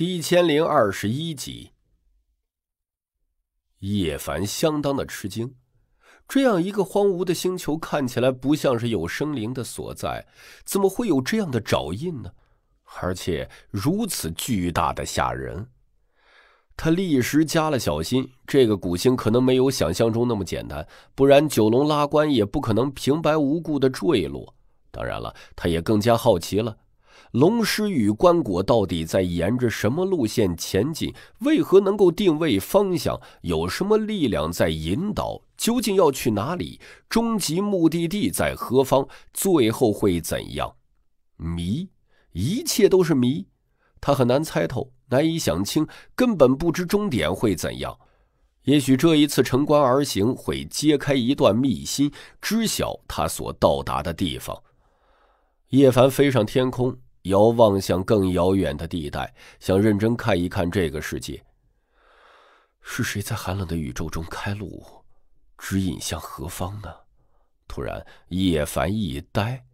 第一千零二十一集，叶凡相当的吃惊。这样一个荒芜的星球看起来不像是有生灵的所在，怎么会有这样的爪印呢？而且如此巨大的吓人，他立时加了小心。这个古星可能没有想象中那么简单，不然九龙拉棺也不可能平白无故的坠落。当然了，他也更加好奇了。龙师与棺椁到底在沿着什么路线前进？为何能够定位方向？有什么力量在引导？究竟要去哪里？终极目的地在何方？最后会怎样？谜，一切都是谜。他很难猜透，难以想清，根本不知终点会怎样。也许这一次乘关而行，会揭开一段秘辛，知晓他所到达的地方。叶凡飞上天空。遥望向更遥远的地带，想认真看一看这个世界。是谁在寒冷的宇宙中开路，指引向何方呢？突然，叶凡一呆，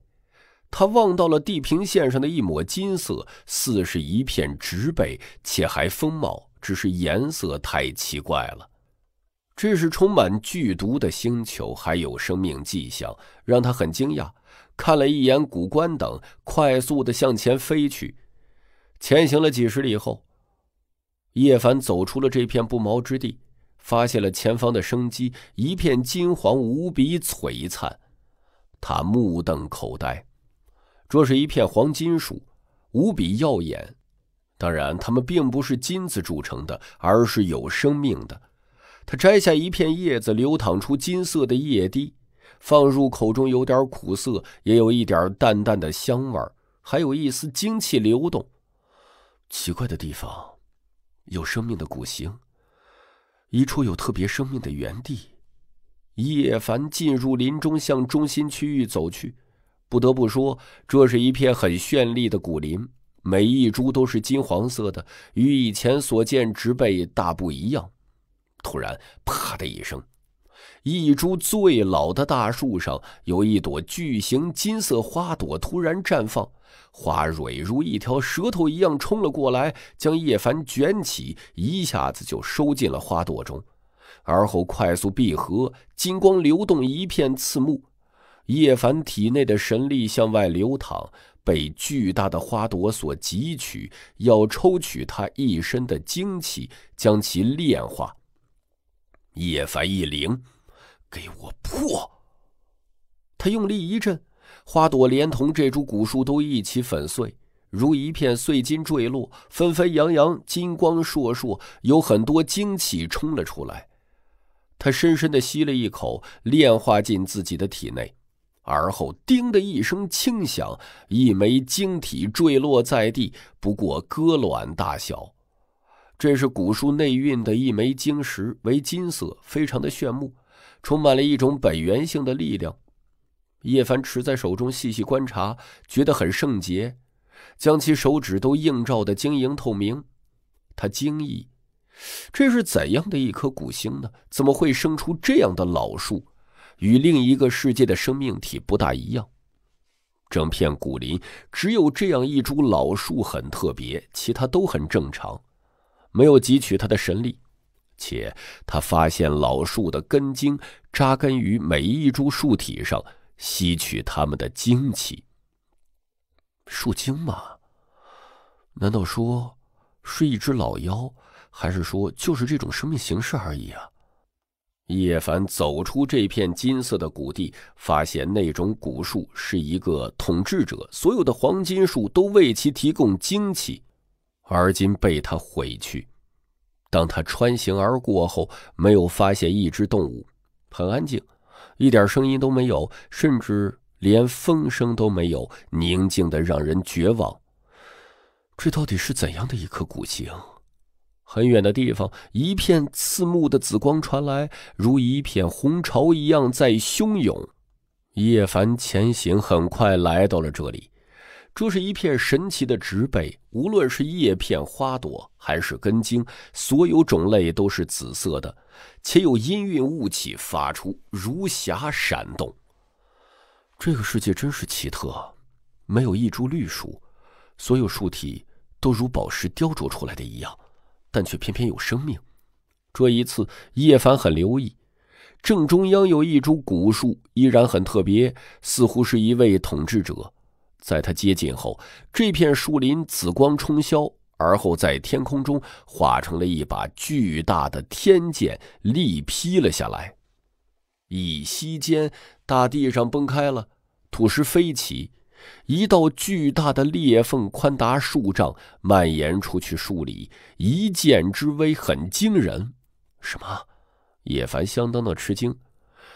他望到了地平线上的一抹金色，似是一片植被，且还丰茂，只是颜色太奇怪了。这是充满剧毒的星球，还有生命迹象，让他很惊讶。看了一眼古关等，快速的向前飞去。前行了几十里后，叶凡走出了这片不毛之地，发现了前方的生机，一片金黄无比璀璨。他目瞪口呆，这是一片黄金树，无比耀眼。当然，它们并不是金子铸成的，而是有生命的。他摘下一片叶子，流淌出金色的液滴。放入口中有点苦涩，也有一点淡淡的香味，还有一丝精气流动。奇怪的地方，有生命的古形，一处有特别生命的原地。叶凡进入林中，向中心区域走去。不得不说，这是一片很绚丽的古林，每一株都是金黄色的，与以前所见植被大不一样。突然，啪的一声。一株最老的大树上，有一朵巨型金色花朵突然绽放，花蕊如一条舌头一样冲了过来，将叶凡卷起，一下子就收进了花朵中，而后快速闭合，金光流动，一片刺目。叶凡体内的神力向外流淌，被巨大的花朵所汲取，要抽取他一身的精气，将其炼化。叶凡一灵。给我破！他用力一震，花朵连同这株古树都一起粉碎，如一片碎金坠落，纷纷扬扬，金光烁烁，有很多精气冲了出来。他深深的吸了一口，炼化进自己的体内，而后“叮”的一声轻响，一枚晶体坠落在地，不过鸽卵大小。这是古树内蕴的一枚晶石，为金色，非常的炫目。充满了一种本源性的力量，叶凡持在手中细细观察，觉得很圣洁，将其手指都映照的晶莹透明。他惊异，这是怎样的一颗古星呢？怎么会生出这样的老树？与另一个世界的生命体不大一样。整片古林只有这样一株老树很特别，其他都很正常，没有汲取它的神力。且他发现老树的根茎扎根于每一株树体上，吸取它们的精气。树精吗？难道说是一只老妖，还是说就是这种生命形式而已啊？叶凡走出这片金色的谷地，发现那种古树是一个统治者，所有的黄金树都为其提供精气，而今被他毁去。当他穿行而过后，没有发现一只动物，很安静，一点声音都没有，甚至连风声都没有，宁静的让人绝望。这到底是怎样的一颗古星？很远的地方，一片刺目的紫光传来，如一片红潮一样在汹涌。叶凡前行，很快来到了这里。这是一片神奇的植被，无论是叶片、花朵，还是根茎，所有种类都是紫色的，且有氤氲雾气发出，如霞闪动。这个世界真是奇特，没有一株绿树，所有树体都如宝石雕琢出来的一样，但却偏偏有生命。这一次，叶凡很留意，正中央有一株古树，依然很特别，似乎是一位统治者。在他接近后，这片树林紫光冲霄，而后在天空中化成了一把巨大的天剑，力劈了下来。一息间，大地上崩开了，土石飞起，一道巨大的裂缝宽达数丈，蔓延出去数里。一剑之威很惊人。什么？叶凡相当的吃惊，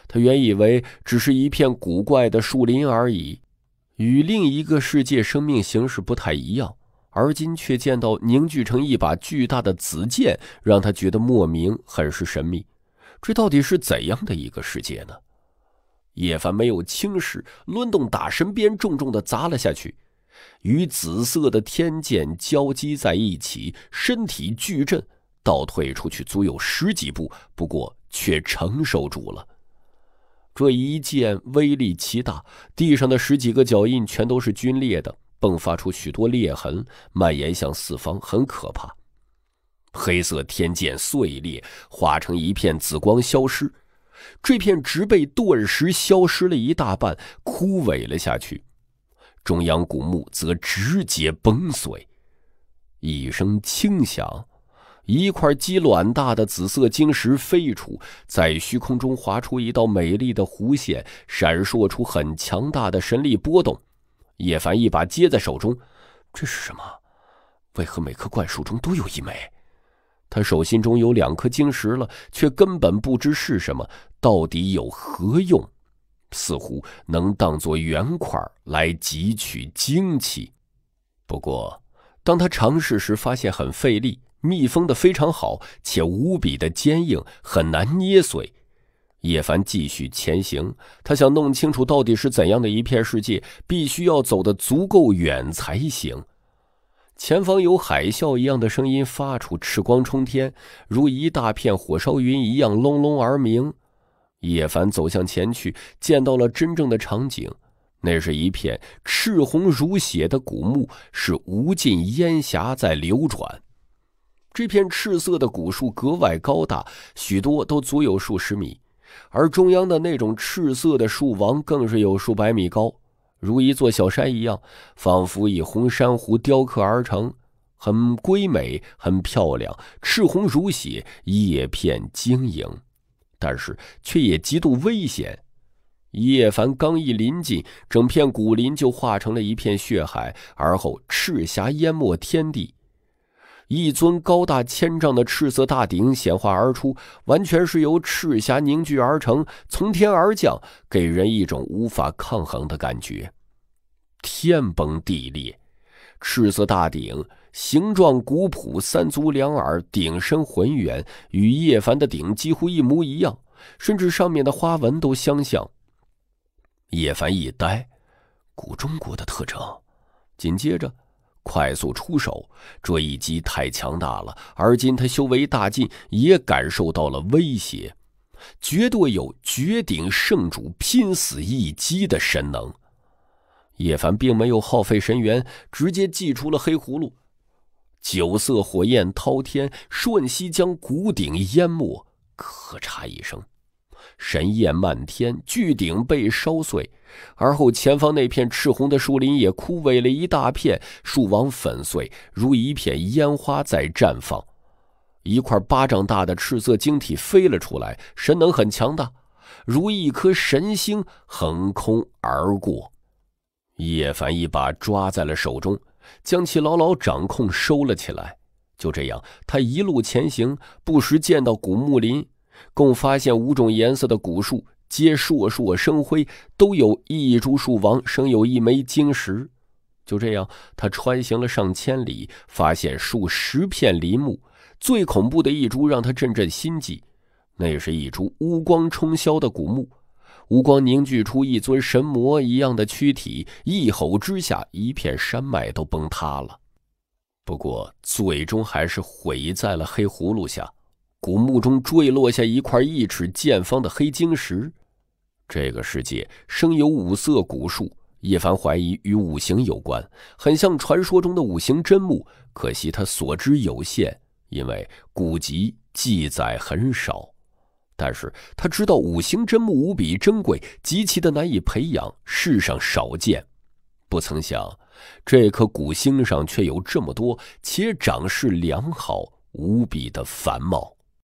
他原以为只是一片古怪的树林而已。与另一个世界生命形式不太一样，而今却见到凝聚成一把巨大的紫剑，让他觉得莫名，很是神秘。这到底是怎样的一个世界呢？叶凡没有轻视，抡动打神鞭，重重的砸了下去，与紫色的天剑交击在一起，身体巨震，倒退出去足有十几步，不过却承受住了。这一剑威力极大，地上的十几个脚印全都是龟裂的，迸发出许多裂痕，蔓延向四方，很可怕。黑色天剑碎裂，化成一片紫光消失。这片植被顿时消失了一大半，枯萎了下去。中央古墓则直接崩碎，一声轻响。一块鸡卵大的紫色晶石飞出，在虚空中划出一道美丽的弧线，闪烁出很强大的神力波动。叶凡一把接在手中，这是什么？为何每颗怪树中都有一枚？他手心中有两颗晶石了，却根本不知是什么，到底有何用？似乎能当作圆块来汲取精气。不过，当他尝试时，发现很费力。密封的非常好，且无比的坚硬，很难捏碎。叶凡继续前行，他想弄清楚到底是怎样的一片世界，必须要走得足够远才行。前方有海啸一样的声音发出，赤光冲天，如一大片火烧云一样隆隆而鸣。叶凡走向前去，见到了真正的场景：那是一片赤红如血的古墓，是无尽烟霞在流转。这片赤色的古树格外高大，许多都足有数十米，而中央的那种赤色的树王更是有数百米高，如一座小山一样，仿佛以红珊瑚雕刻而成，很瑰美，很漂亮，赤红如血，叶片晶莹，但是却也极度危险。叶凡刚一临近，整片古林就化成了一片血海，而后赤霞淹没天地。一尊高大千丈的赤色大鼎显化而出，完全是由赤霞凝聚而成，从天而降，给人一种无法抗衡的感觉。天崩地裂，赤色大鼎形状古朴，三足两耳，鼎身浑圆，与叶凡的鼎几乎一模一样，甚至上面的花纹都相像。叶凡一呆，古中国的特征，紧接着。快速出手，这一击太强大了。而今他修为大进，也感受到了威胁，绝对有绝顶圣主拼死一击的神能。叶凡并没有耗费神元，直接祭出了黑葫芦，九色火焰滔天，瞬息将古顶淹没。咔嚓一声。神焰漫天，巨鼎被烧碎，而后前方那片赤红的树林也枯萎了一大片，树王粉碎，如一片烟花在绽放。一块巴掌大的赤色晶体飞了出来，神能很强大，如一颗神星横空而过。叶凡一把抓在了手中，将其牢牢掌控，收了起来。就这样，他一路前行，不时见到古木林。共发现五种颜色的古树，皆烁烁生辉，都有一株树王，生有一枚晶石。就这样，他穿行了上千里，发现数十片林木。最恐怖的一株，让他阵阵心悸。那是一株乌光冲霄的古木，乌光凝聚出一尊神魔一样的躯体，一吼之下，一片山脉都崩塌了。不过，最终还是毁在了黑葫芦下。古墓中坠落下一块一尺见方的黑晶石。这个世界生有五色古树，叶凡怀疑与五行有关，很像传说中的五行真木。可惜他所知有限，因为古籍记载很少。但是他知道五行真木无比珍贵，极其的难以培养，世上少见。不曾想，这颗古星上却有这么多，且长势良好，无比的繁茂。